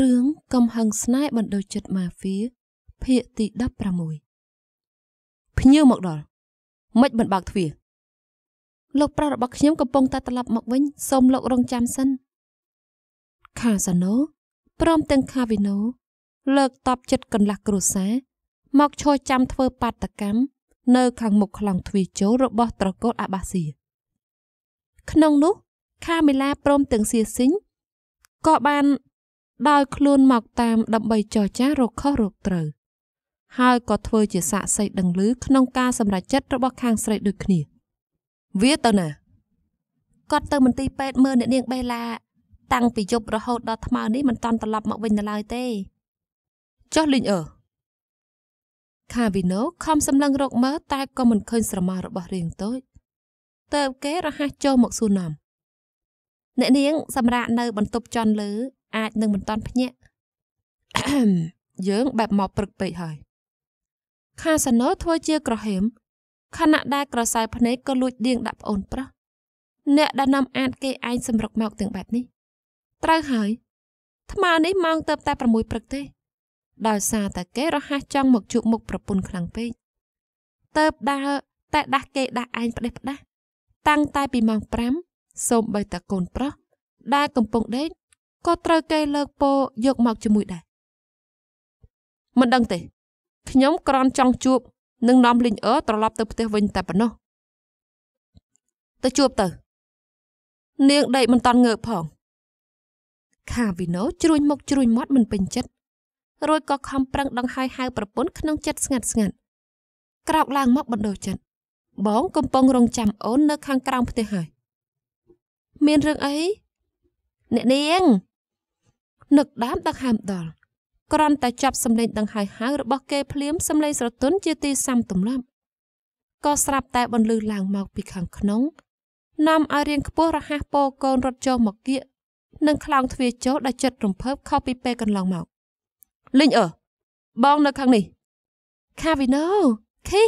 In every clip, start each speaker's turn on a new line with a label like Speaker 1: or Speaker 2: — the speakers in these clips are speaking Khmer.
Speaker 1: រឿងកំហឹងស្នេហ៍បណ្ដោយចិត្តម៉ាហ្វៀភាគទី16ភ្ញៀវមកដល់មិនបានបើកទ្វារលោកប្រុសរបស់ខ្ញុំកំពុងតែត្រឡប់មកវិញសូមលោករងចាំសិនខាសាណូព្រមទាំងខាវីណូលើកតបចិត្តកន្លះគ្រួសារមកឈរចាំធ្វើបាតកម្មនៅខាងមុខខ្លងទ្វារចូលរបស់ត្រកូលអាបាស៊ីក្នុងនោះ ខាមីឡាព្រមទាំងសៀស៊ីងក៏បានដោយខ្លួនមកតាមដើម្បីចរចារកខុសរកត្រូវហើយក៏ធ្វើជាសាកសីដឹងឮក្នុងការសម្រេចចិត្តរបស់ខាងស្រីដូចគ្នាវាទៅណាគាត់ទៅមន្ទីរពេទ្យមើលអ្នកនាងបេឡា តាំងពីយប់រហូតដល់ថ្មើរនេះមិនតាន់ត្រឡប់មកវិញនៅឡើយទេចុះលីងអឺខាវីណូខំសម្លឹងរកមើលតែក៏មិនឃើញ ស្រមោលរបស់រៀងតូចតើគេរហ័សចូលមកសួរនាំអ្នកនាងសម្រាប់នៅ បន្ទប់ចន់លើអាចនឹងមិនតាន់ភ្ញាក់យើងបែបមកព្រឹកពេកហើយខាសាណូធ្វើជាក្រហមខណៈដែលក្រសែភ្នែកក៏លួចដៀងដាក់ប្អូនប្រុសអ្នកដែលនាំអាចគេឯងសម្រុកមកទាំងបែបនេះ ត្រូវហើយ ថ្មនេះម៉ោងទៅតែ6ព្រឹកទេ ដោយសារតែគេរហ័សចង់មកជួបមុខប្រពន្ធខ្លាំងពេកទៅដើរតែដាស់គេដាស់ឯងផ្ដេសផ្ដាស់តាំងតែពីម៉ោង5សូម្បីតែកូនប្រុសដែលកំពុងដេកក៏ត្រូវគេលើកពោយកមកជាមួយដែរមិនដឹងទេខ្ញុំក្រន់ចង់ជួបនឹងនាំលីងអឺត្រឡប់ទៅផ្ទះវិញតែប៉ុណ្ណោះទៅជួបទៅ នាងដេកមិនតាន់ងើបផង ខាវីណូជ្រួញមុខជ្រួញមាត់មិនពេញចិត្តរួចក៏ខំប្រឹងដង្ហែហៅប្រពន្ធក្នុងចិត្តស្ងាត់ស្ងាត់ក្រោកឡើងមកបណ្ដោះចិត្តបងកំពុងរងចាំអូននៅខាងក្រោមផ្ទះហើយ មានរឿងអីអ្នកនាងនឹកដាមដង្ហើមដល់គ្រាន់តែចាប់សម្លេងដង្ហើយហៅរបស់គេភ្លាមសម្លេងស្រទន់ជាទីសាំទំលាប់ក៏ស្រាប់តែបន្លឺឡើងមកពីខាងក្នុង នាំឲ្យរៀងខ្ពស់រហ័សពោកូនរត់ចូលមកគៀកនិងខ្លោងទ្វារចូលដោយចិត្តរំភើបខុសពីពេលកន្លងមកលីងអឺបងនៅខាងនេះខាវីណូខី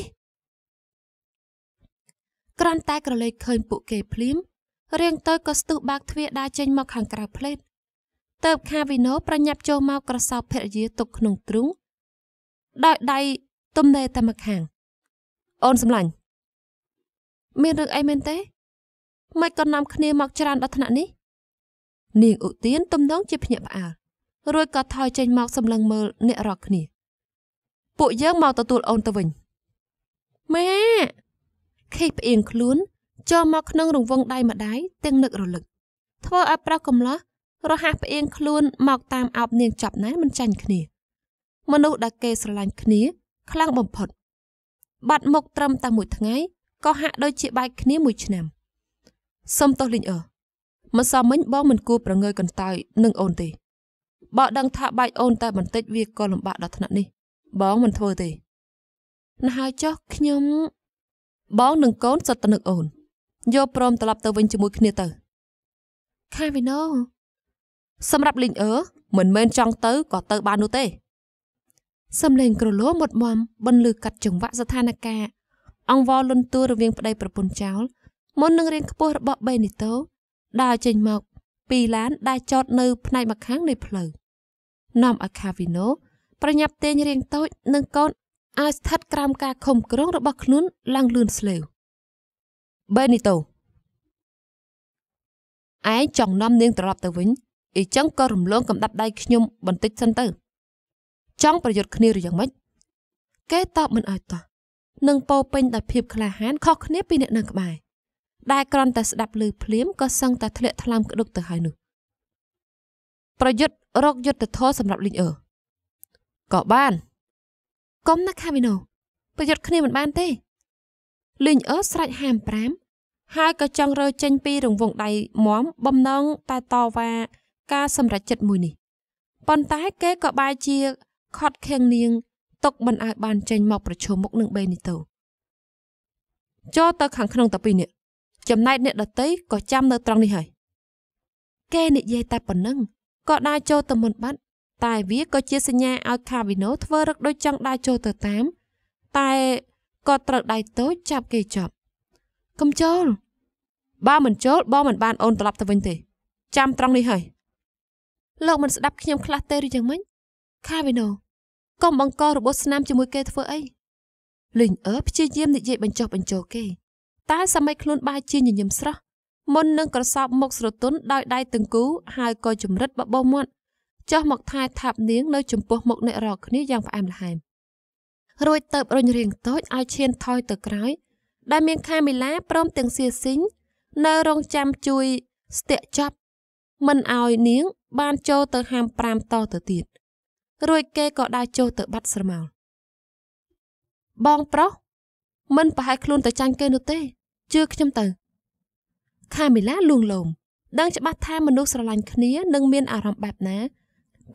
Speaker 1: ក្រាន់តែក្រឡេកឃើញពួកគេភ្លាមរៀងទៅក៏ស្ទុះបាកទ្វារដើរចេញមកខាងក្រៅផ្លេតទៅបខាវិណូប្រញាប់ចូលមកក្រសោបភរិយាទុកក្នុងទ្រូងដោយដៃទំនេរតែម្ខាង អូនសំឡាញ់មានរឿងអីមែនទេមិនក៏នាំគ្នាមកច្រើនដល់ថ្នាក់នេះនាងឧទានទំនងជាភ្ញាក់ផ្អើលរួចក៏ថយចេញមកសម្លឹងមើលអ្នករកគ្នាពួកយើងមកទទួលអូនទៅវិញម៉ែខេះផ្អៀងខ្លួនចូលមកក្នុងរង្វង់ដៃម្ដាយទាំងនឹករលឹក ធ្វើឲ្យប្រុសកំឡោះរហ័សផ្អៀងខ្លួនមកតាមអោបនាងចប់ណាមិនចាញ់គ្នាមនុស្សដែលគេស្រឡាញ់គ្នាខ្លាំងបំផុត បាត់មុខត្រឹមតែមួយថ្ងៃក៏ហាក់ដូចជាបែកគ្នា មួយឆ្នាំសុំទោសលីងអើមិនសមមិញបងមិនគួរប្រងើយកន្តើយនឹងអូនទេបើដឹងថាបែកអូន តែបន្តិចវាក៏លំបាកដល់ថ្នាក់នេះបងមិនធ្វើទេណ៎ហើយចុះខ្ញុំបងនឹងកូនសត្វតនឹកអូនយកព្រមត្រឡប់ទៅវិញជាមួយគ្នាទៅខាវិណូសម្រាប់លីងអឺមិនមែនចង់ទៅក៏ទៅបាននោះទេសំឡេងក្រលោមុតមមបន្លឺកាត់ចង្វាក់ស្ថានភាពអង្វរលុនតួរវាងប្តីប្រពន្ធចោល មុននឹងរៀងខ្ពស់របស់បេនីតូដើរចេញមកពីឡាន ដែលចតនៅ ផ្នែកម្ខាងនៃផ្លូវនាំឲ្យខាវីណូប្រញាប់ទាញរៀងតូចនិងកូនឲ្យស្ថិតក្រោមការខំក្រងរបស់ខ្លួន ឡើងលឿនស្លេវបេនីតូឯងចង់នាំនាងត្រឡប់ទៅវិញអ៊ីចឹងក៏រំលងកំដាប់ដៃខ្ញុំបន្តិចសិនទៅចង់ប្រយុទ្ធគ្នាឬយ៉ាងម៉េចគេតបមិនឲ្យតោះនឹងពោពេញដោយភាពក្លាហានខុសគ្នាពីអ្នកនៅក្បែរដែលគ្រាន់តែស្ដាប់ឮភ្លាមក៏សឹងតែធ្លាក់ថ្លើមក្ដុកទៅហើយនោះប្រយុទ្ធរកយុទ្ធធរសម្រាប់លីងអឺក៏បានកុំណាខាមីណូប្រយុទ្ធគ្នាមិនបានទេ លីងអឺស្រេច55ហើយក៏ចង់រើចេញពីរង្វង់ដៃមមបំណងតែតវ៉ាការសម្រេចចិត្តមួយនេះប៉ុន្តែគេក៏បែរជាខត់ខៀងនាងទុកមិនឲ្យបានចេញមក ប្រជុំមុខនឹងបេនីតូចូលទៅខាងក្នុងតាពីរនេះចំណែកអ្នកដតីក៏ចាំនៅត្រង់នេះហើយ គេនិយាយតែប៉ុណ្ណឹងក៏ដើរចូលទៅមុនបាត់តែវាក៏ជាសញ្ញាឲ្យខាវីណូធ្វើរឹកដូចចង់ដើរចូលទៅតាម តែក៏ត្រូវដៃតូចចាប់គេចាប់កុំចូលបើមិនចូលបងមិនបានអូនត្រឡប់ទៅវិញទេ ចាំត្រង់នេះហើយលោកមិនស្ដាប់ខ្ញុំខ្លះទេឬយ៉ាងម៉េចខាវីណូកុំបង្ករបួសស្នាមជាមួយគេធ្វើអីលីងអឺព្យាយាមនិយាយបញ្ចុះបញ្ចោគេតែសម័យខ្លួនបែរជាញញឹមស្រស់មុននឹងក្រសោបមុខស្រទន់ដោយដៃទាំងគូ ហើយក៏ចម្រិតបបោមាត់ចោះមកថែថាបនាងនៅចំពោះមុខអ្នករកគ្នាយ៉ាងផ្អែមល្ហែមរួចទៅរុញរៀងតូចឲ្យឈានថយទៅក្រោយដែលមាន ខាមីឡាព្រមទាំងសៀស៊ីងនៅរងចាំជួយស្ទាក់ចប់មិនឲ្យ នាងបានចូលទៅហាម5តទៅទៀត រួចគេក៏ដើរចូលទៅបាត់ស្រមោលបងប្រុសមិនប្រហែលខ្លួនទៅចាញ់គេនោះទេជឿខ្ញុំទៅខាមីឡាលួងលោមដឹងច្បាស់ថាមនុស្សស្រឡាញ់គ្នានឹងមានអារម្មណ៍បែបណា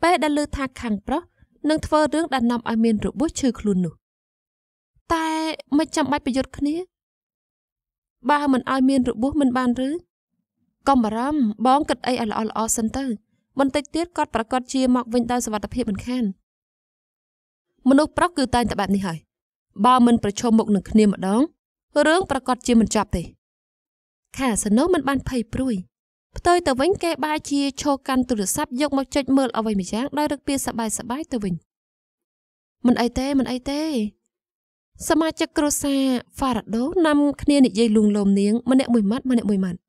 Speaker 1: ពេលដែលឮថាខាង ប្រុសនឹងធ្វើរឿងដែលនាំឲ្យមានរបួសឈឺខ្លួននោះតែមិនចាំបាច់ប្រយុទ្ធគ្នាបើមិនឲ្យមានរបួសមិនបានឬកុំបារម្ភបងគិតអីឲ្យល្អល្អសិនទៅបន្តិចទៀតគាត់ប្រកាសជាមកវិញដោយសវត្ថភាពមិនខានមនុស្សប្រុសគឺតែងតែបែបនេះហើយបើមិនប្រឈមមុខនឹងគ្នាម្ដងរឿងប្រកាសជាមិនចប់ទេ ខាសនុមិនបានភ័យព្រួយផ្ទុយទៅវិញគេបែរជាឈរកាន់ទូរស័ព្ទយក មកចុចមើលអ្វីមួយយ៉ាងដោយរឹកពីសបាយសបាយទៅវិញមិនអីទេមិនអីទេ សមាជិកគ្រួសារ Farado នាំគ្នានិយាយលួងលោមនាងម្នាក់មួយម៉ាត់ម្នាក់មួយម៉ាត់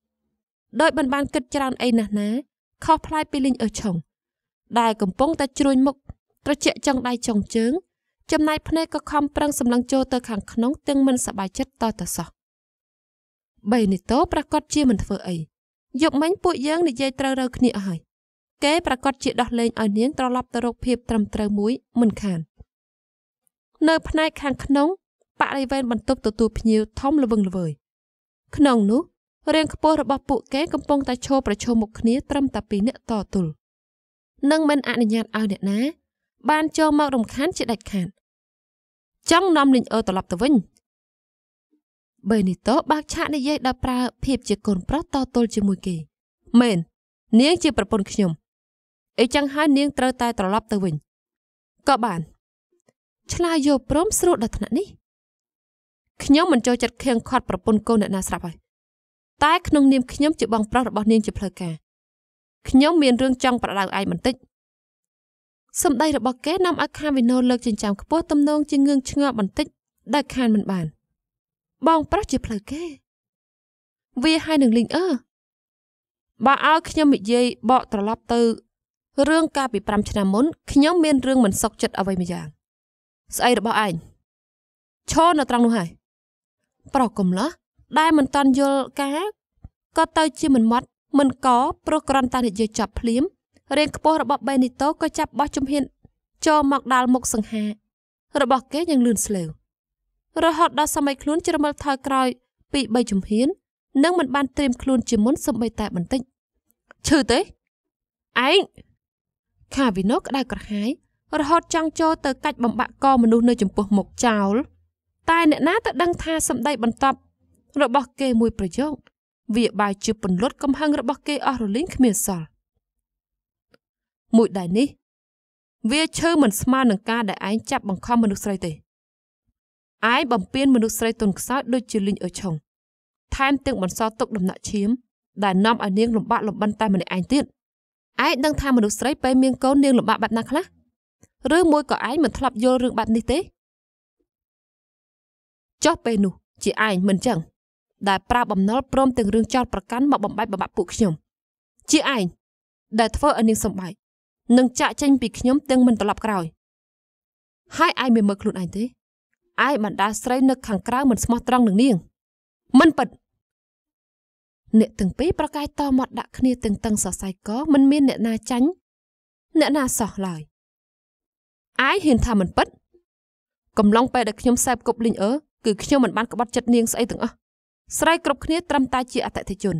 Speaker 1: ដោយមិនបានគិតច្រើនអីណាស់ណាខុសប្លែកពីលីងអឺឆុងដែលកំពុងតែជ្រួញមុខត្រជាក់ចង់ដៃចង់ជើង ចំណែកភ្នែកក៏ខំប្រឹងសម្លឹងចូលទៅខាងក្នុងទាំងមិនសប្បាយចិត្តតតសោះបីនីតូប្រកាសជាមិនធ្វើអីយប់មិញពួកយើងនិយាយត្រូវរើគ្នាអស់ហើយគេប្រកាសជាដោះលែងឲ្យនាងត្រឡប់ទៅរកភាពត្រឹមត្រូវមួយមិនខាននៅផ្នែកខាងក្នុងបរិវេណបន្ទប់ទទួលភ្ញៀវធំល្វឹងល្វើយ ក្នុងនោះរឿងខ្ពស់របស់ពួកគេកំពុងតែឈរប្រឈមមុខគ្នាត្រឹមតែពីអ្នកតទល់និងមិនអនុញ្ញាតឲ្យអ្នកណា បានចូលមករំខានជាដាច់ខាតចង់នាំលីញអឺត្រឡប់ទៅវិញបេនីតូបាក់ឆាកនិយាយដោយប្រើភាពជាកូនប្រុសតទល់ជាមួយគេមែននាងជាប្រពន្ធខ្ញុំអីចឹងហើយនាងត្រូវតែត្រឡប់ទៅវិញក៏បាន ឆ្លើយយកព្រមស្រួលដល់ថ្នាក់នេះខ្ញុំមិនចូលចិត្តខៀងខាត់ប្រពន្ធកូនអ្នកណាស្រាប់ហើយតែក្នុងនាមខ្ញុំជាបងប្រុសរបស់នាងជាផ្លូវការខ្ញុំមានរឿងចង់ប្រដៅឯងបន្តិចសម្ដីរបស់គេនាំឲ្យខានវិណូលើកចិញ្ចើមខ្ពស់ទំនងជាងឿងឆ្ងល់បន្តិចដែលខានមិនបាន បងប្រុសជាផ្លូវគេ វាហើយនឹងលីងអឺបើឲ្យខ្ញុំនិយាយបកត្រឡប់ទៅរឿងកាលពី5ឆ្នាំមុនខ្ញុំមានរឿងមិនសុខចិត្តអ្វីមួយយ៉ាងស្អីរបស់ឯងឈរនៅត្រង់នោះហើយប្រកុំឡោះដែលមិនតន់យល់ការក៏ទៅជាមិនម៉ត់មិនកព្រោះក្រំតានិយាយចប់ភ្លាមរៀងខ្ពស់របស់បេនីតូក៏ចាប់បោះជំហានចូលមកដាល់មុខសង្ហារបស់គេយ៉ាងលឿនស្លើវរហូតដល់សម័យខ្លួនជ្រមឹលថយក្រោយពី3ជំហាននឹងមិនបានត្រៀមខ្លួន ជាមុនសម្បីតែបន្តិចឈឺទេឯងខាវីណូក្តៅក្រហាយរហូតចង់ចូលទៅកាច់បំបាក់កមនុស្សនៅ ចំពោះមុខចោលតែអ្នកណាទៅដឹងថាសម្ដីបន្ទាប់របស់គេមួយប្រយោគវាបាយជាពន្លត់កំហឹងរបស់គេអស់រលីងគ្មានសល់មួយដែរនេះ វាឈើមិនស្មើនឹងការដែលឯងចាប់បង្ខំមនុស្សស្រីទេឯងបំពេញមនុស្សស្រីទុនខ្សោយដូចជាលីងអុឆុងថែមទាំងបន្សល់ទុកដំណាក់ឈាម ដែលនាំឲ្យនាងលំបាកលំបិនតែម្នាក់ឯងទៀតឯងដឹងថាមនុស្សស្រីពេលមានកូននាងលំបាកបែបណាខ្លះឬមួយក៏ឯងមិនធ្លាប់យល់រឿងបែបនេះទេចុះពេលនោះជាឯងមិនចឹងដែលប្រើបំណុលព្រមទាំងរឿងចោតប្រកាន់មកបំបែកបំបាក់ពួកខ្ញុំ ជាឯងដែលធ្វើឲ្យនាងសំបែកនឹងចាក់ចេញពីខ្ញុំទាំងមិនត្រឡប់ក្រោយហើយឯងមិនមើលខ្លួនឯងទេឯងបណ្ដាស្រីនៅខាងក្រៅមិនស្មោះត្រង់នឹងនាង មិនប៉ិតអ្នកទាំងពីរប្រកែកតមាត់ដាក់គ្នាទាំងតឹងសរសៃកមិនមានអ្នកណាចាញ់អ្នកណាសោះឡើយឯងហ៊ានថាមិនប៉ិត កំឡុងពេលដែលខ្ញុំសែបគប់លីងអើគឺខ្ញុំមិនបានក្បត់ចិត្តនាងស្អីទាំងអស់ស្រីគ្រប់គ្នាត្រឹមតែជាអតិថិជន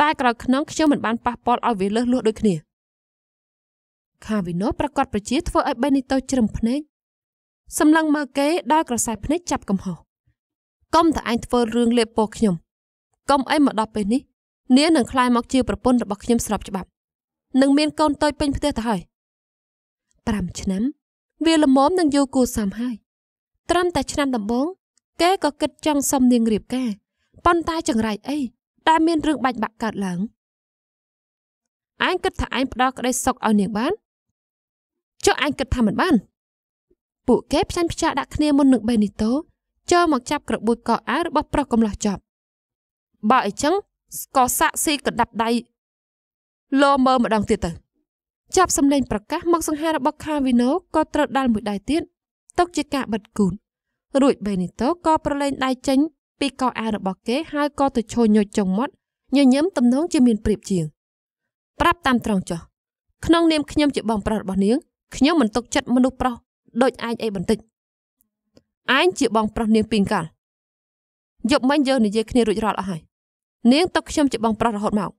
Speaker 1: តែក្រោយខ្នងខ្ញុំមិនបានប៉ះពាល់ឲ្យវាលឹះលួសដូចគ្នាខាវិណូប្រកាសប្រជាធ្វើឲ្យបេនីតូជ្រឹមភ្នែកសម្លឹងមើលគេដោយក្រសែភ្នែកចាប់កំហុសកុំតែឯងធ្វើរឿងលេបពោខ្ញុំកុំអីមកដល់ពេលនេះនាងនឹងខ្លាយមកជាប្រពន្ធរបស់ខ្ញុំស្របច្បាប់នឹងមានកូនតូចពេញផ្ទះទៅហើយ5ឆ្នាំ វាល្មមនឹងយូរគួរសមហើយ ត្រឹមតែឆ្នាំដំបូងគេក៏គិតចង់សុំនាងរៀបការប៉ុន្តែចង្រៃអីដែលមានរឿងបាច់បាក់កើតឡើងឯងគិតថាឯងផ្ដោក្តីសុខឲ្យនាងបានចុះឯងគិតថាមិនបាន ពួកគេផ្សាញ់ផ្ចាដាក់គ្នាមុននឹងបេនីតូចូលមកចាប់ក្របួចកអាវរបស់ប្រុសកំឡោះចប់បើអីចឹងក៏សាក់ស៊ីកដាប់ដៃលោមើលម្ដងទៀតទៅចាប់សម្លេង ប្រកាសមកសង្ហារបស់ខាវីណូក៏ត្រូវដាល់មួយដៃទៀតຕົកជាការបិទគូនរួចបេនីតូក៏ប្រឡែងដៃចេញ ពីកអាវរបស់គេហើយក៏ទៅឈរញុចចុងមាត់ញញឹមទំនងជាមានប្រៀបជាង ប្រាប់តាមត្រង់ចុះក្នុងនាមខ្ញុំជាបងប្រុសរបស់នាងខ្ញុំមិនទុកចិត្តមនុស្សប្រុសដូចឯងអីបន្តិចឯងជាបងប្រុសនាងពីងកាលយប់មិញយើងនិយាយគ្នារួចរាល់អស់ហើយនាងទុកខ្ញុំជាបង ប្រុសរហូតមក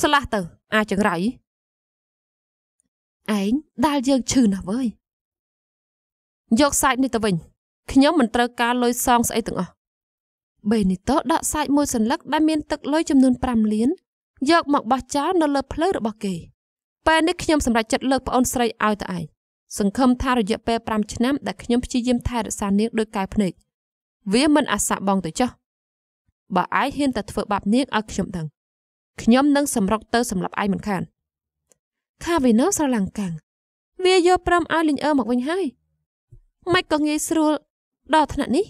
Speaker 1: ស្លាស់ទៅអាចចង្រៃឯងដាល់យើងឈឺណាស់វើយយកសាច់នេះទៅវិញខ្ញុំមិនត្រូវការលុយសងស្អីទាំងអស់បេនីតូដកសាច់មួយសន្លឹកដែលមានទឹកលុយចំនួន5លានយកមកបោះចោលនៅលើផ្លូវរបស់គេពេលនេះខ្ញុំសម្រេចចិត្តលើកប្អូនស្រីឲ្យទៅឯងសង្ឃឹមថារយៈពេល5ឆ្នាំដែលខ្ញុំព្យាយាមថែរក្សានាងដោយកែវភ្នែកវាមិនអាសាបងទៅចុះបើឯងហ៊ានតែធ្វើបាបនាងឲ្យខ្ញុំដឹងខ្ញុំនឹងសម្រុកទៅសម្លាប់ឯងមិនខាន ខាវីណូស្រឡាំងកាំងវាយកព្រមឲ្យលីងអើមកវិញហើយម៉េចក៏ងាយស្រួលដល់ថ្នាក់នេះ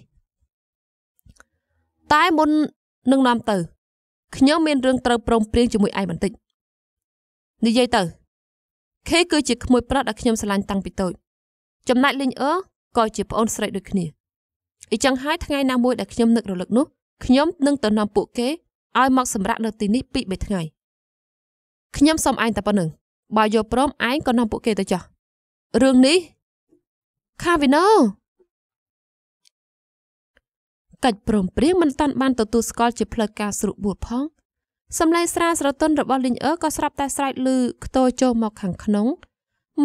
Speaker 1: តែមុននឹងនាំទៅខ្ញុំមានរឿងត្រូវព្រមព្រៀងជាមួយឯងបន្តិចនិយាយទៅខេគឺជាក្មួយប្រុសដែលខ្ញុំស្រឡាញ់តាំងពីតូចចំណែកលីងអឺក៏ជាប្អូនស្រីដូចគ្នាអ៊ីចឹងហើយថ្ងៃណាមួយដែលខ្ញុំនឹករលឹកនោះខ្ញុំនឹងទៅនាំពួកគេឲ្យមកសម្រាប់នៅទីនេះពី3ថ្ងៃខ្ញុំសុំឯងតែប៉ុណ្្នឹងបើយកព្រមឯងក៏នាំពួកគេទៅចោះរឿងនេះខាវីណូកិច្ចព្រមព្រៀងមិនតាន់បានទទួលស្គាល់ជាផ្លូវការស្រុកបួតផង សម្លេងស្រាស្រទន់របស់លីងអឺក៏ស្រាប់តែស្រែកឮខ្ទរចូលមកខាងក្នុង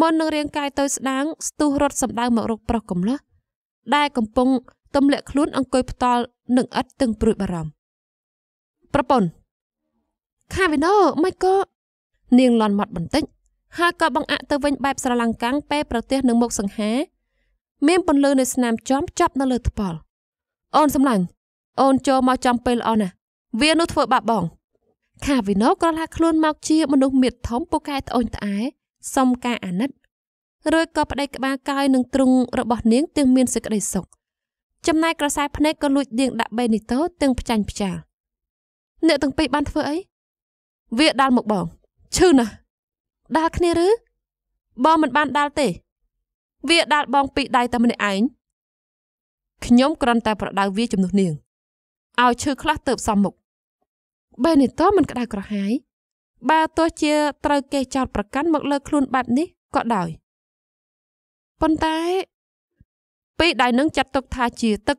Speaker 1: មុននឹងរាងកាយទៅស្ដាងស្ទុះរត់សម្ដៅមករកប្រុសកំឡោះដែលកំពុងទម្លាក់ខ្លួនអង្គុយផ្ដាល់នឹងឥតទឹងព្រួយបារម្ភប្រពន្ធខាវិណូមិនក៏នាងលន់មាត់បន្តិចហើយក៏បង្អាក់ទៅវិញបែបស្រឡាំងកាំងពេលប្រទេសនឹងមុខសង្ហាមានពន្លឺនៅស្នាមចំចប់នៅលើថ្ពាល់អូនសំឡាញ់អូនចូលមកចំពេលល្អណាស់វានោះធ្វើបាបបងខាវិណូក្រឡាខ្លួនមកជាមនុស្សមៀតធំពូកែត្អូនត្អែសុំការអាណិតរួចក៏ប្តីក្បាលកាយនឹងទ្រុងរបស់នាងទាំងមានសេចក្តីសុខចំណែកក្រសែភ្នែកក៏លួចនាងដាក់បេនីតូទាំងផ្ចាញ់ផ្ចាលអ្នកទាំងពីរបានធ្វើអីវាដាល់មកបងឈឺណាស់ដាល់គ្នាឬបងមិនបានដាល់ទេ វាដាល់បងពីដៃតែម្នាក់ឯងខ្ញុំគ្រាន់តែប្រដៅវាជំនួសនាងឲ្យឈឺខ្លះទៅសំមុខបេនីតូមិនក្តៅក្រហាយបើទោះជា ត្រូវគេចោតប្រកាន់មកលើខ្លួនបែបនេះក៏ដោយប៉ុន្តែពេលដែលនឹងចាត់ទុក ថាជាទឹក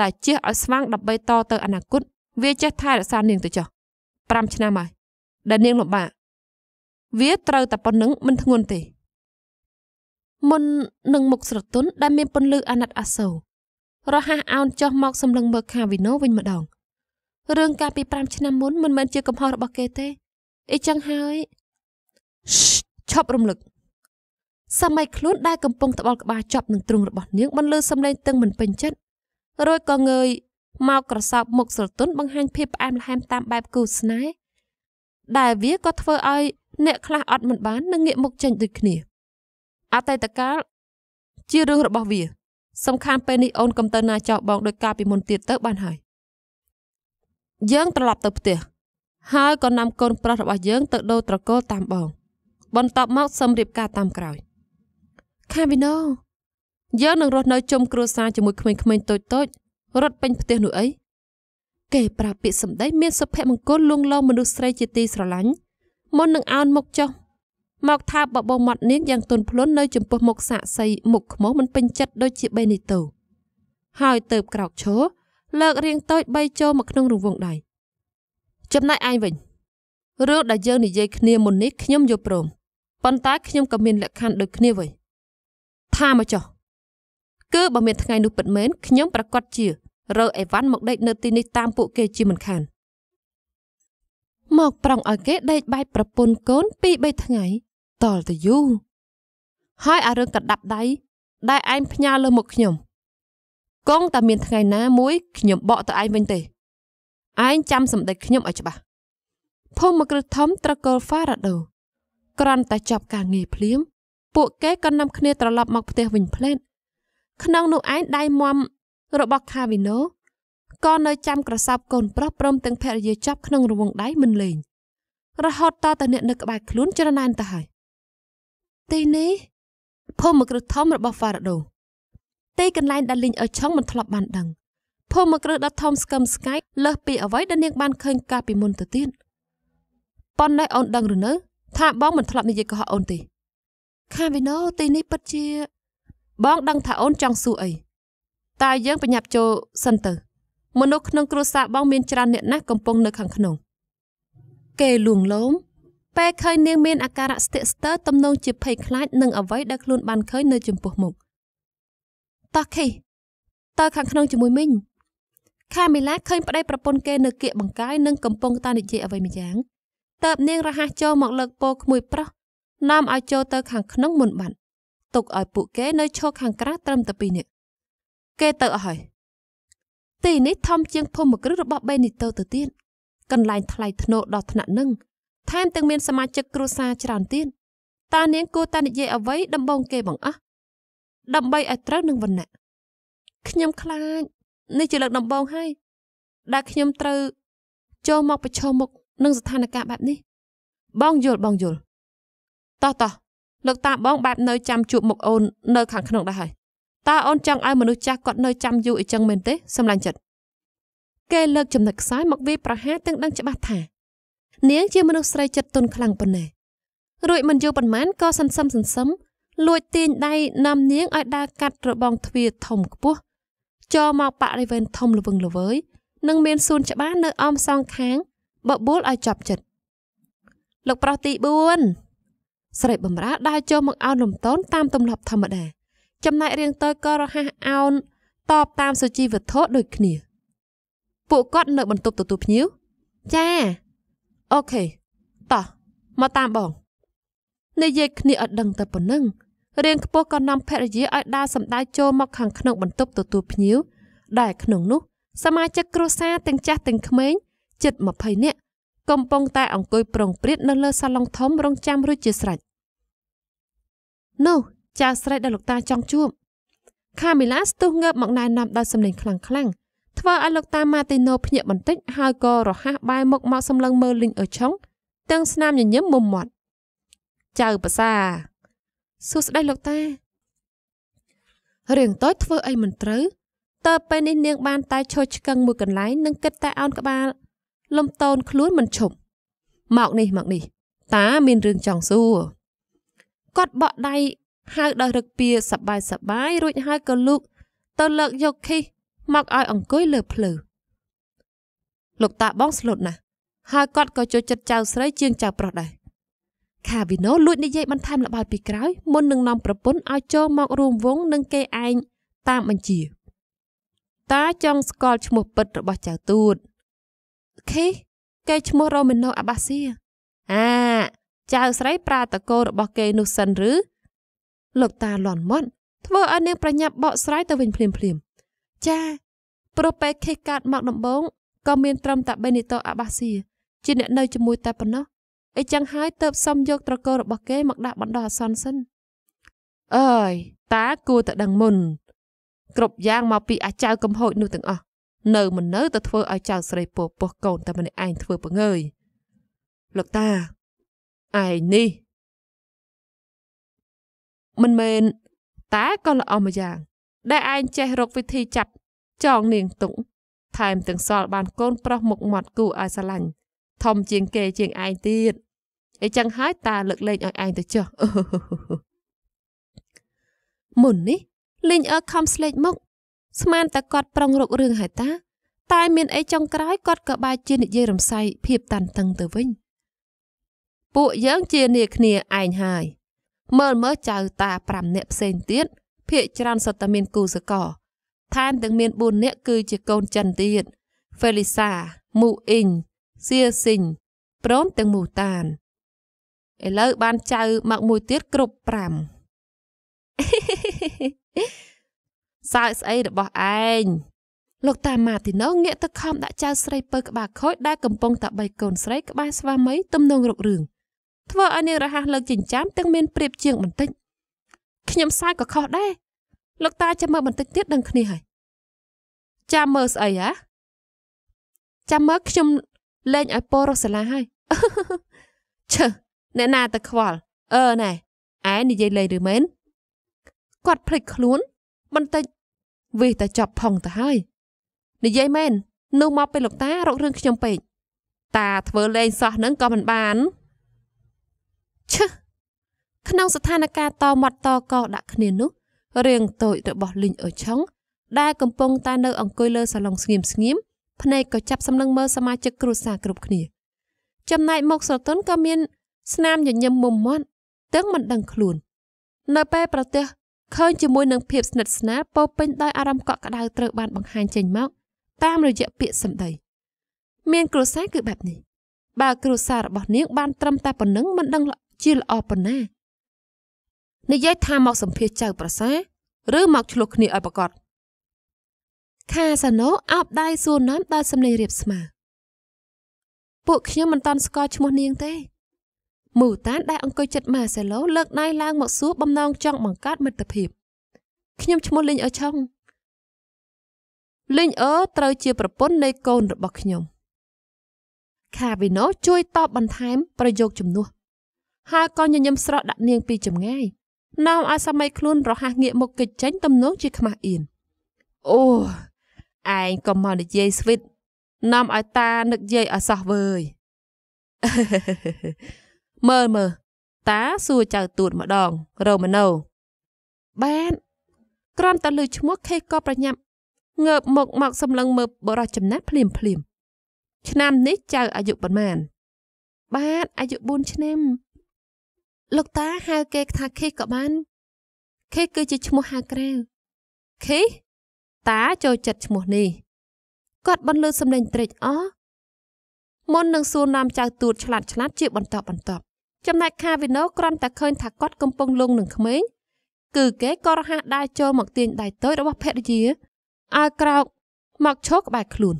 Speaker 1: ដែលជះឲ្យស្វាងដើម្បីតទៅអនាគតវាចេះថែរក្សានាងទៅចុះ5ឆ្នាំហើយដែលនាងលំបាកវាត្រូវតែប៉ុណ្្នឹងមិនធ្ងន់ទេមុននឹងមុខស្រទន់ដែលមានពន្លឺអាណិតអាសូររហ័សអោនចុះមកសម្លឹងមើលខាវិណូវិញម្ដងរឿងកាលពី5ឆ្នាំមុនមិនមែនជាកំហុសរបស់គេទេអីចឹងហើយឈប់រំលឹក សម័យខ្លួនដែលកំពុងត្បាល់ក្បាលជាប់នឹងទ្រូងរបស់នាងបានលើសំឡេងតឹងមិនពេញចិត្តរួចក៏ងើយមកក្រសោបមុខស្រទន់បង្ហាញភាពផ្អែមល្ហែមតាមបែបគូស្នេហ៍ដែលវាក៏ធ្វើឲ្យអ្នកខ្លះអត់មិនបាននិងងាកមុខចេញដូចគ្នាអតីតកាលជារឿងរបស់វាសំខាន់ពេលនេះអូនកំទៅណាចោះបងដោយការពីមុនទៀតទៅបានហើយយើងត្រឡប់ទៅផ្ទះហើយក៏នាំកូនប្រុសរបស់យើង ទៅដូរត្រកូលតាមបង បន្ទាប់មកសឹមរៀបការតាមក្រោយខាមីណូយើងនឹងរស់នៅជុំគ្រួសារជាមួយក្មេងៗតូចតូចរត់ពេញផ្ទះនោះអីគេប្រាពាក្យសម្ដីមានសុភមង្គលលួងលោមមនុស្សស្រីជាទីស្រឡាញ់មុននឹងអោនមុខចុះមកថាបបោមាត់នាងយ៉ាងទន់ភ្លន់នៅ ចំពោះមុខសាក់សីមុខខ្មោះមិនពេញចិត្តដូចជាបេនីតូហើយទៅក្រោកឈរលើករៀងតូចបីចូលមកក្នុងរង្វង់ដៃចំណែកឯងវិញរឿងដែលយើងនិយាយគ្នាមុននេះខ្ញុំយល់ព្រមប៉ុន្តែខ្ញុំក៏មានលក្ខខណ្ឌដូចគ្នាវិញថាមកចុះគឺបើមានថ្ងៃនោះពិតមែនខ្ញុំប្រកាសជា រើអីវ៉ាន់មកដេកនៅទីនេះតាមពួកគេជាមិនខានមកប្រងឲ្យគេដេកបែបប្រពន្ធកូន2 3ថ្ងៃតលទៅយូរហើយអារឿងកដាប់ដៃដែលឯងផ្ញើលើមុខខ្ញុំកងតាមានថ្ងៃណាមួយខ្ញុំបកទៅឯងវិញទេឯងចាំសម្ដេចខ្ញុំឲ្យច្បាស់ភូមិមកគ្រឹះធំ ត្រកូលហ្វារ៉ាដូក្រាន់តែចប់ការងារភ្លាមពួកគេក៏នាំគ្នាត្រឡប់មកផ្ទះវិញផ្លែតក្នុង នោះឯងដៃមមរបស់ខាវីណូក៏នៅចាំក្រសាប់កូនប្រុសព្រមទាំងភរិយាចាប់ក្នុងរង្វង់ដៃមិនលេងរហូតតទៅអ្នកនៅក្បែរខ្លួនច្រណែនទៅហើយទីនេះភូមិគ្រឹះធំរបស់ហ្វារ៉ាដូទីកន្លែងដែលលីងឲ្យឆុងមិនធ្លាប់បានដឹងភូមិគ្រឹះដ៏ធំស្កឹមស្កៃលើសពីអ្វីដែលនាងបានឃើញកាលពីមុនទៅទៀតប៉ុន្តែអូនដឹងឬនៅ ថាបងមិនធ្លាប់និយាយកុហកអូនទេខាវិណូទីនេះពិតជា បងដឹងថាអូនចង់សួរអីតែយើងប្រញាប់ចូលសិនទៅ មនុស្សក្នុងគ្រួសារបងមានច្រើនអ្នកណាស់កំពុងនៅខាងក្នុងគេលួងលោមពេលឃើញនាងមានអាការៈស្ទាក់ស្ទើរទំនងជាភ័យខ្លាចនឹងអ្វីដែលខ្លួនបានឃើញនៅចំពោះមុខតោះខីតើខាងក្នុងជាមួយមីងខាមីឡាឃើញប្តីប្រពន្ធគេនៅគៀកបង្កាយនិងកំពុងតានិយាយអ្វីម្យ៉ាងតើបនាងរហ័សចូលមកលើកពោក្មួយប្រុសនាំឲ្យចូលទៅខាងក្នុងមុនបាត់ទុកឲ្យពួកគេ នៅឈរខាងក្រៅត្រឹមតែពីរនាក់គេទៅអស់ហើយទីនេះធំជាងភូមិគ្រឹះរបស់បេនីតូទៅទៀតកន្លែងថ្លៃធ្នូដល់ថ្នាក់នឹងថែមទាំងមានសមាជិកគ្រួសារច្រើនទៀតតើនាងគួរតែនិយាយអ្វី ដំបងគេបងអស់ដើម្បីឲ្យត្រូវនឹងវណ្ណៈខ្ញុំខ្លាចនេះជាលើកដំបូងហើយដែលខ្ញុំត្រូវចូលមកប្រឈមមុខនឹងស្ថានភាពបែបនេះ បងយល់បងយល់តោះតោះលោកតាបងបែបនៅចាំជួបមុខអូននៅខាងក្នុងដែរហើយតើអូនចង់ឲ្យមនុស្សចាស់គាត់នៅចាំយូរអីចឹងមែនទេសម្លាញ់ចិត្តគេលើកចំណុចខ្សែមកវាយប្រហារទាំងដឹងច្បាស់ថានាងជាមនុស្សស្រីចិត្តទន់ខ្លាំងប៉ុណ្ណេះរួចមិនយូរប៉ុន្មានក៏សន្សឹមសន្សឹមលួចទាញដៃនាំនាងឲ្យដើរកាត់របងទ្វារធំខ្ពស់ចោមកបរិវេណធំល្វឹងល្វើយនិងមានសួនច្បារនៅអមសងខាងបបួលឲ្យចាប់ចិត្តលោកប្រុសទី4ស្រីបំរើដើរចូលមកអោនលំតូនតាមទម្លាប់ធម្មតាចំណែករៀងតូចក៏រហ័សអោនតបតាមសុជីវធម៌ដូចគ្នាពួកគាត់នៅបន្ទប់ទទួលភ្ញៀវចាអូខេតោះមកតាមបងនិយាយគ្នាអត់ដឹងតែប៉ុណ្ណឹងរៀងខ្ពស់ក៏នាំភរិយាឲ្យដើរសម្ដៅចូលមកខាងក្នុងបន្ទប់ទទួលភ្ញៀវដែលក្នុងនោះ សមាជិកគ្រួសារទាំងចាស់ទាំងក្មេងជិត20នាក់កំពុងតែ អង្គុយប្រុងព្រាតនៅលើសាឡុងធំរងចាំរួចជាស្រេចនោះចៅស្រីដែលលោកតាចង់ជួបខាមីឡាស្ទុះងើបមកណែនាំដោយសំឡេងខ្លាំងខ្លាំងធ្វើឲ្យលោកតាម៉ាទីណូភ្ញាក់បន្តិចហើយក៏រហ័សបែរមុខមកសម្លឹងមើលលីងអឺឆុងទាំងស្នាមញញឹមមុំមាត់ចៅប្រសាសួស្ដីលោកតារឿងតូចធ្វើអីមិនត្រូវតើពេលនេះនាងបានតែឈរឆ្កឹងមួយកន្លែងនិងគិតតែអោនក្បាល លំតូនខ្លួនមិនឈប់មកនេះមកនេះ តាមានរឿងចង់សួរគាត់បក់ដៃហៅដល់រឹកពីសបាយសបាយរួចហើយក៏លូកទៅលើកយកខីសមកឲ្យអង្គុយលើភ្លឺលោកតាបងស្លូតណាស់ហើយគាត់ក៏ចូលចិត្តចៅស្រីជាងចៅប្រុសដែរខាវីណូលួចនិយាយបន្ថែមល្បើយពីក្រោយមុននឹងនាំប្រពន្ធឲ្យចូលមករួមវងនឹងគេឯងតាមបញ្ជា តាចង់ស្គាល់ឈ្មោះពិតរបស់ចៅទូតខេគេឈ្មោះរ៉ូមីណូអាបាស៊ីអាចៅស្រីប្រាតកោរបស់គេនោះសិនឬ លោកតាលន់មាត់ធ្វើឲ្យនាងប្រញាប់បកស្រាយទៅវិញភ្លាមភ្លាមចាព្រោះពេលខេសកាត់មកដំបងក៏មានត្រឹមតែបេនីតូអាបាស៊ីជាអ្នកនៅជាមួយតែប៉ុណ្ណោះអីចឹងហើយទៅសុំយក ត្រកូលរបស់គេមកដាក់បណ្ដោះអាសន្នសិនអើយតាគួរតែដឹងមុនគ្រប់យ៉ាងមកពីអាចៅកំហូចនោះទាំងអស់នៅមិននៅទៅធ្វើឲ្យចៅស្រីពោះពោះកូនតែម្នាក់ឯងធ្វើបង្ើយលោកតាឯងនេះមិនមែនតាក៏ល្អម្យ៉ាងដែលឯងចេះរកវិធីចាប់ចងនាងទុកថែមទាំងសល់បានកូនប្រុសមុខមាត់គូឲ្យស្រឡាញ់ធំជាងគេជាងឯងទៀតអីចឹងហើយតាលើកលែងឲ្យឯងទៅចុះមុននេះលីងអើខំស្លេកមុខស្មានតែគាត់ប្រុងរករឿងហើយតា តែមានអីចុងក្រោយគាត់ក៏បែរជានិយាយរំសាយភាព តានតឹងទៅវិញពួកយើងជានាគ្នាឯងហើយ មើលមើលចៅតា5នាក់ផ្សេងទៀតភាកច្រើនសុទ្ធតែមាន គូសកលថែមទាំងមាន4នាក់គឺជាកូនចិនទៀតហ្វេលីសាមូអ៊ីងសៀស៊ីងព្រមទាំងមូតានឥឡូវបានចៅមកមួយទៀតគ្រប់5សើចស្អីរបស់ឯងលោកតាម៉ាទីណូងាកទៅខំដាក់ចៅស្រីពើក្បាលខូចដែលកំពុងតែបីកូន ស្រីក្បែរស្វាមីទំនងរុករឿងធ្វើឲ្យនាងរហ័សលើកចិញ្ចាំទាំងមានព្រៀបជាងបន្តិចខ្ញុំសើចក៏ខុសដែរលោកតាចាំមើលបន្តិចទៀតដឹងគ្នាហើយចាំមើលស្អីហ៎ចាំមើលខ្ញុំលេងឲ្យពរស់សាលាហើយឈើអ្នកណាទៅខ្វល់អឺណែឯនិយាយលេងឬមែនគាត់ភ្លេចខ្លួន បន្តិចវាតែចប់ផងទៅហើយនិយាយមែននោះមកពេលលោកតារករឿងខ្ញុំពេកតាធ្វើលេងសោះហ្នឹងក៏មិនបានឈើក្នុងស្ថានភាពតមាត់តកដាក់គ្នានោះរាងតូចរបស់លីងអ៊ូឆុងដែលកំពុងតែនៅអង្គុយលើសាឡុងស្ងៀមស្ងៀមភ្នែកក៏ចាប់សម្លឹងមើលសមាជិកគ្រួសារគ្រប់គ្នាចំណែកមុខស្រទន់ក៏មាន ស្នាមញញឹមមុំមាត់ទាំងមិនដឹងខ្លួន នៅពេលប្រទេសឃើញជាមួយនឹងភាពស្និទ្ធស្នាលពោពេញដោយអារម្មណ៍កក់ក្ដៅត្រូវបានបង្ហាញចេញមកតាមរយៈពាក្យសម្ដីមានគ្រួសារគឺបែបនេះបើគ្រួសាររបស់នាងបានត្រឹមតែប៉ុណ្្នឹងមិនដឹងជាល្អប៉ុណ្ណានិយាយថាមកសម្ភាសចៅប្រសាឬមកឆ្លោះគ្នាឲ្យប្រកបខាសាណូអោបដៃសួរនាំដោយសម្លេងរៀបស្មើពួកខ្ញុំមិនតាន់ស្គាល់ឈ្មោះនាងទេ មូតានដែលអង្គុយចិត្តម៉ាសេឡូលើកដៃឡើងមកសួរបំណងចង់បង្កើតមិត្តភាពខ្ញុំឈ្មោះលីងអឺឆុងលីងអឺត្រូវជាប្រពន្ធនៃកូនរបស់ខ្ញុំខាវីណូជួយតបបន្ថែមប្រយោគជំនួសហើយក៏ញញឹមស្រស់ដាក់នាងពីចម្ងាយណោមឲ្យសាមីខ្លួនរហ័សងាកមុខគេចចេញទំនងជាខ្មាស់អៀនអូឯងក៏មកនិយាយស្វីតណោមឲ្យតានឹកយាយអសោះវើយមើលមើលតាសួរចៅទួតម្ដងរ៉ូម៉ាណូបានក្រំតលើឈ្មោះខេក៏ប្រញាប់ងើបមកមក សម្លឹងមើលបរោះចំណាស់ភ្លាមភ្លាមឆ្នាំ នេះចៅអាយុប៉ុន្មានបាទអាយុ4ឆ្នាំលោកតាហៅគេថាខេសក៏បានខេសគឺជាឈ្មោះហៅក្រៅខេសតាចូលចិត្តឈ្មោះនេះគាត់បន្លឺសំឡេងត្រេកអរមុននឹងសួរនាំចៅទួតឆ្លាតឆ្លាតជាបន្តបន្ទាប់ចំណែកខាវិណូគ្រាន់តែឃើញ ថាគាត់កំពុងលងនឹងក្មេងគឺគេក៏រហ័សដើរចូលមកទាញដៃតូចរបស់ភរិយាឲ្យក្រោកមកឈរក្បែរខ្លួន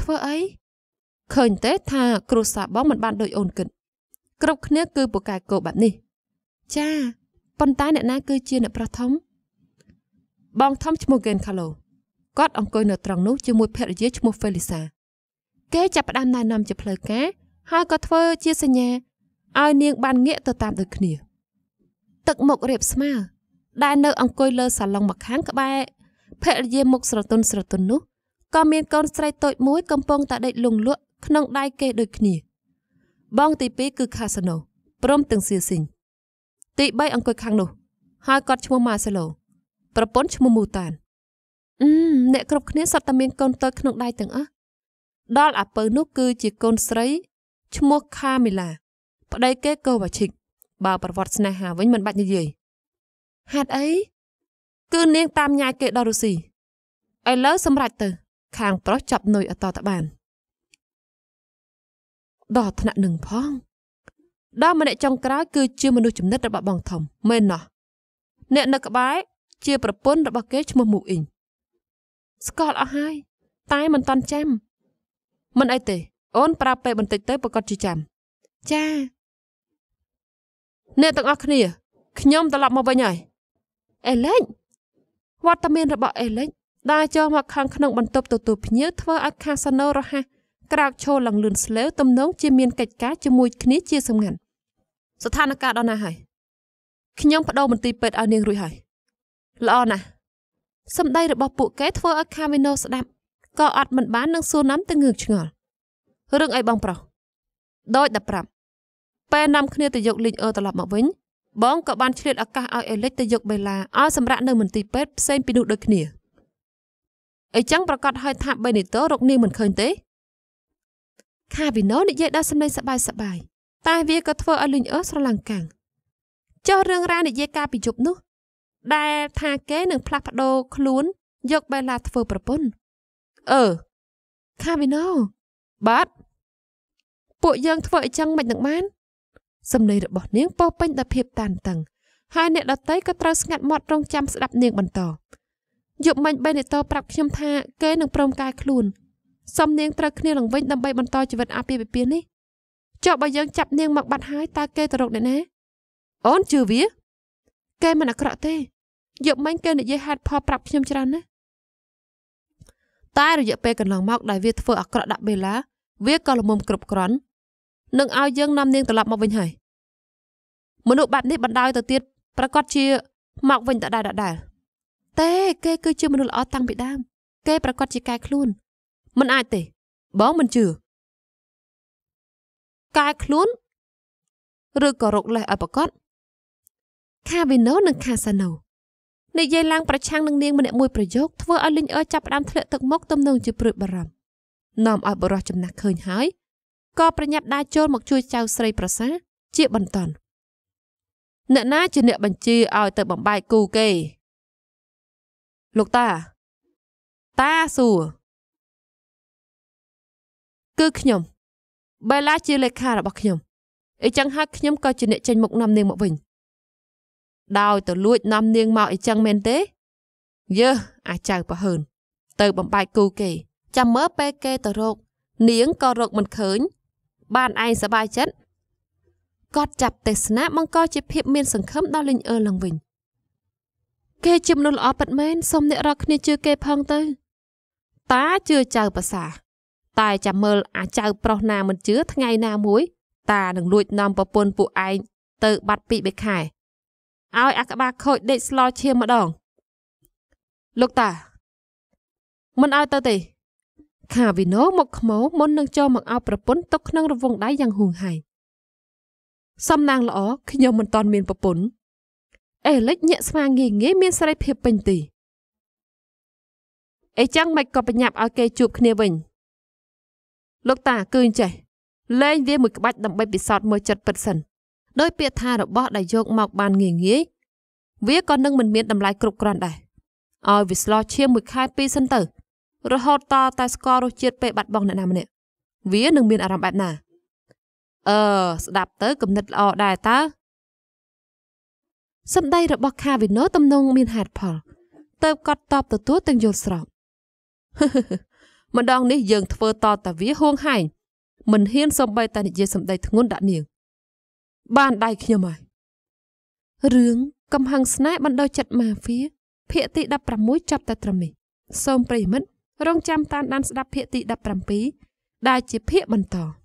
Speaker 1: ធ្វើអីឃើញទេថាគ្រូសាបងមិនបានដូចអូនគិតគ្រប់គ្នាគឺពូកែកោបែបនេះចាប៉ុន្តែអ្នកណាគឺជាអ្នកប្រុសធំបងធំឈ្មោះហ្គេនខាឡូគាត់អង្គុយនៅត្រង់នោះជាមួយភរិយាឈ្មោះហ្វេលីសា គេចាប់ផ្ដើមណែនាំជាផ្លូវការហើយក៏ធ្វើជាសញ្ញាឲ្យនាងបានងាកទៅតាមដូចគ្នាទឹកមុខរៀបស្មើដែលនៅអង្គុយលើសាឡុងមកខាងក្បែរភរិយាមុខស្រទន់ស្រទន់នោះក៏មានកូនស្រីតូចមួយកំពុងតែដេកលង់លក់ក្នុងដៃគេដូចគ្នាបងទី2គឺ ខាសាណូព្រមទាំងសៀស៊ីងទី3អង្គុយខាងនោះហើយគាត់ឈ្មោះម៉ាសេឡូប្រពន្ធឈ្មោះមូតានអឺអ្នកគ្រប់គ្នាសត្វតែមានកូនតូចក្នុងដៃទាំងអស់ដល់អាពៅនោះគឺជាកូនស្រី ឈ្មោះខាមីឡាប្តីគេកូវ៉ាឈិក បើប្រវត្តិស្នេហាវិញមិនបាច់និយាយហេតុអីគឺនាង តាមញាយគេដល់រុស្ស៊ីឥឡូវសម្រេចទៅ ខាងប្រុសចាប់នុយអតតបានដល់ថ្នាក់នឹងផងដល់ម្នាក់ចុងក្រោយគឺជាមនុស្សចំណិតរបស់បងធំមែនណោះអ្នកនៅក្បែរជា ប្រពន្ធរបស់គេឈ្មោះមូអ៊ីងស្គាល់អស់ហើយ តែមិនតន់ចាំមិនអីទេអូនប្រាប់ពេលបន្តិចទៅប្រកាសជាចាំចាអ្នកទាំងអស់គ្នា ខ្ញុំត្រឡប់មកវិញហើយអេលិចវត្តមានរបស់អេលិចដើរចូលមកខាងក្នុងបន្ទប់ទទួលភ្ញៀវធ្វើឲ្យខាសាណូរហ័សក្រោកឈរឡើងលឿនស្លើទំនង ជាមានកិច្ចការជាមួយគ្នាជាសម្ងាត់ស្ថានភាពដល់ណាហើយខ្ញុំបដូរមន្ទីរពេទ្យឲ្យនាងរួចហើយល្អណាស់សម្ដីរបស់ពួកគេធ្វើឲ្យខាមីណូស្ដាប់ក៏អត់មិនបាននឹងសួរនាំទៅងើកឆ្ងល់រឿងអីបងប្រុសដោយតែប្រាប់ពេលនាំគ្នាទៅយកលីងអឺត្រឡប់មកវិញ បងក៏បានឆ្លៀតឱកាសឲ្យអេលិចទៅយកបេឡាឲ្យសម្រាប់នៅមន្ទីរពេទ្យផ្សេងពីនោះដូចគ្នាអីចឹងប្រកាសឲ្យ ថាបេនីតូរកនាងមិនឃើញទេខាវិណូនិយាយដោយសំឡេងសប្បាយសប្បាយតែវាក៏ធ្វើឲ្យលីងអឺស្រឡាំងកាំងចោះរឿងរ៉ាវនិយាយការពីជប់នោះ ដែលថាគេនឹងផ្លាស់ប្ដូរខ្លួនយកបេឡាធ្វើប្រពន្ធអឺខាវិណូបាទពួកយើងធ្វើអញ្ចឹងមិននឹងបានសម្លេងរបស់នាងពោពេញដោយភាពតានតឹងហើយអ្នកដតីក៏ត្រូវស្ងាត់មាត់រងចាំស្ដាប់នាងបន្តយប់មិញបេនេតូប្រាប់ខ្ញុំថាគេនឹងព្រមកែខ្លួនសំនាងត្រូវគ្នាឡើងវិញដើម្បីបន្តជីវិតអាពាហ៍ពិពាហ៍នេះចុះបើយើងចាប់នាងមកបាត់ហើយតើគេទៅរកអ្នកណាអូនជឿវាគេមិនអាក្រក់ទេ យកមិញគេនិយាយហេតុផលប្រាប់ខ្ញុំច្រើនណាស់តែរយៈពេលកន្លងមកដែលវាធ្វើអាក្រក់ដាក់បេឡាវាក៏លមុំគ្រប់គ្រាន់នឹងឲ្យយើងនាំនាងត្រឡប់មកវិញហើយមនុស្សបែបនេះបណ្ដោយទៅទៀតប្រកាសជាមកវិញដដែលដដែលទេគេ គឺជាមនុស្សល្អតាំងពីដើមគេប្រកាសជាកែខ្លួនមិនអាចទេបងមិនជឿកែខ្លួន ឬក៏រកលេសឲ្យប្រកបខាវីណូនិងខាសាណូនិយាយឡើងប្រឆាំងនឹងនាងម្នាក់មួយប្រយោគធ្វើឲ្យលីងអើចាប់ផ្ដើមធ្លាក់ទឹកមុខទំនងជាព្រួយបារម្ភនាំឲ្យបរោះចំណាស់ឃើញហើយក៏ប្រញាប់ដើរចូលមកជួយចៅស្រីប្រសាជាបន្តនអ្នកណាជាអ្នកបញ្ជាឲ្យទៅបំបាយគូគេ លោកតាតាសួរគឺខ្ញុំបេឡាជាលេខារបស់ខ្ញុំអីចឹងហើយខ្ញុំក៏ជាអ្នកចេញមុខនាំនាងមកវិញដោយទៅលួចនាំនាងមកអីចឹងមែនទេ យើអាចៅប្រហើន ទៅបំបាយគូគេចាំមើលពេលគេទៅរកនាងក៏រកមិនឃើញ បានឯងសบายចិត្តគាត់ចាប់ទេសនាបង្កជាភាពមាន សង្ឃឹមដល់លីងអឺឡើងវិញគេជាមនុស្សល្អពិតមែនសូមអ្នករកគ្នាជឿគេផងទៅ តាជឿចៅប្រសាតែចាំមើលអាចៅប្រុសណាមិនជឿថ្ងៃណាមួយ តានឹងលួចនាំប្រពន្ធពួកឯងទៅបាត់ពីបេខែឲ្យអាក្បាលខូចដេកស្លោឈាមម្ដង លោកតា មិនឲ្យទៅទេ ខាវីណូមកខ្មោមុននឹងចូលមកឲ្យប្រពន្ធទុកក្នុងរវងដៃយ៉ាងហួងហែងសំណាងល្អខ្ញុំមិនទាន់មានប្រពន្ធអេលិចញាក់ស្វាងាយងាយមានសេរីភាពពេញទីអីចឹងមិនក៏បញ្ញាប់ឲ្យគេជួបគ្នាវិញលោកតាគឺអញ្ចេះលេងវាមួយក្បាច់ដើម្បីពិសោធន៍មើលចិត្តពិតសិនដោយពាក្យថារបស់ដែលយកមកបានងាយងាយវាក៏នឹងមិនមានតម្លៃគ្រប់គ្រាន់ដែរឲ្យវាស្លោឈាមមួយខែពីរសិនទៅ រហូតតតែស្គាល់រសជាតិពេលបាត់បង់អ្នកណាម្នាក់វានឹងមានអារម្មណ៍បែបណាអឺស្ដាប់ទៅគំនិតល្អដែរតើសម្ដីរបស់ខាវិណូទំនងមានហេតុផល ទៅគាត់តបទទួលទាំងយល់ស្របម្ដងនេះយើងធ្វើតតាវាហួងហែងមិនហ៊ានសំបីតែនិយាយសម្ដីធ្ងន់ដាក់នាង បានដៃខ្ញុំហើយរឿងកំហឹងស្នេហ៍បណ្ដោះចិត្តម៉ាហ្វៀភាគទី16ចាប់តែត្រឹមនេះសូមប្រិយមិត្តរងចាំតាមដានស្ដាប់ភាគទី17ដែលជាភាគបន្ត